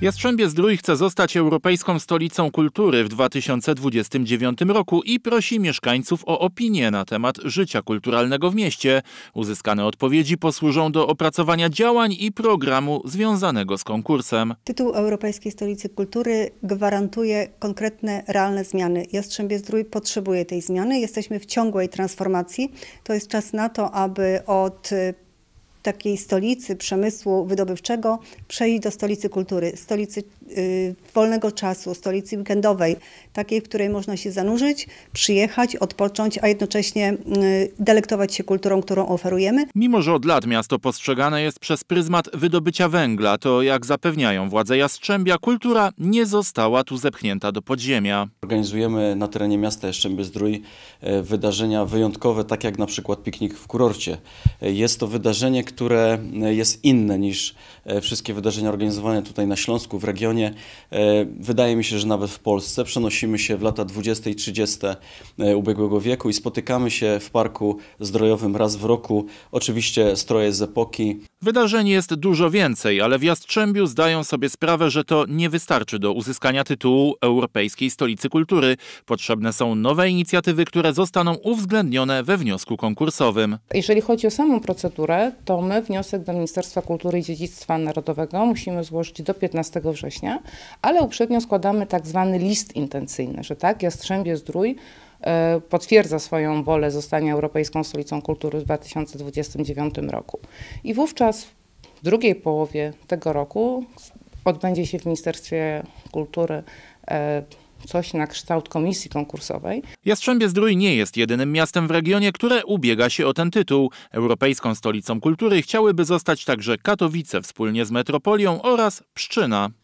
Jastrzębie Zdrój chce zostać europejską stolicą kultury w 2029 roku i prosi mieszkańców o opinię na temat życia kulturalnego w mieście. Uzyskane odpowiedzi posłużą do opracowania działań i programu związanego z konkursem. Tytuł Europejskiej Stolicy Kultury gwarantuje konkretne, realne zmiany. Jastrzębie Zdrój potrzebuje tej zmiany. Jesteśmy w ciągłej transformacji. To jest czas na to, aby od takiej stolicy przemysłu wydobywczego przejść do stolicy kultury, stolicy y, wolnego czasu, stolicy weekendowej, takiej, w której można się zanurzyć, przyjechać, odpocząć, a jednocześnie y, delektować się kulturą, którą oferujemy. Mimo, że od lat miasto postrzegane jest przez pryzmat wydobycia węgla, to jak zapewniają władze Jastrzębia, kultura nie została tu zepchnięta do podziemia. Organizujemy na terenie miasta Jastrzębie-Zdrój e, wydarzenia wyjątkowe, tak jak na przykład piknik w kurorcie. E, jest to wydarzenie, które e, jest inne niż e, wszystkie wydarzenia organizowane tutaj na Śląsku, w regionie. E, wydaje mi się, że nawet w Polsce przenosimy się w lata 20 i 30 ubiegłego wieku i spotykamy się w Parku Zdrojowym raz w roku. Oczywiście stroje z epoki. Wydarzeń jest dużo więcej, ale w Jastrzębiu zdają sobie sprawę, że to nie wystarczy do uzyskania tytułu Europejskiej Stolicy Kultury. Potrzebne są nowe inicjatywy, które zostaną uwzględnione we wniosku konkursowym. Jeżeli chodzi o samą procedurę, to my wniosek do Ministerstwa Kultury i Dziedzictwa Narodowego musimy złożyć do 15 września, ale uprzednio składamy tak zwany list intencyjny, że tak, Jastrzębie Zdrój e, potwierdza swoją wolę zostania Europejską Stolicą Kultury w 2029 roku. I wówczas w drugiej połowie tego roku odbędzie się w Ministerstwie Kultury e, coś na kształt komisji konkursowej. Jastrzębie-Zdrój nie jest jedynym miastem w regionie, które ubiega się o ten tytuł. Europejską stolicą kultury chciałyby zostać także Katowice wspólnie z metropolią oraz Pszczyna.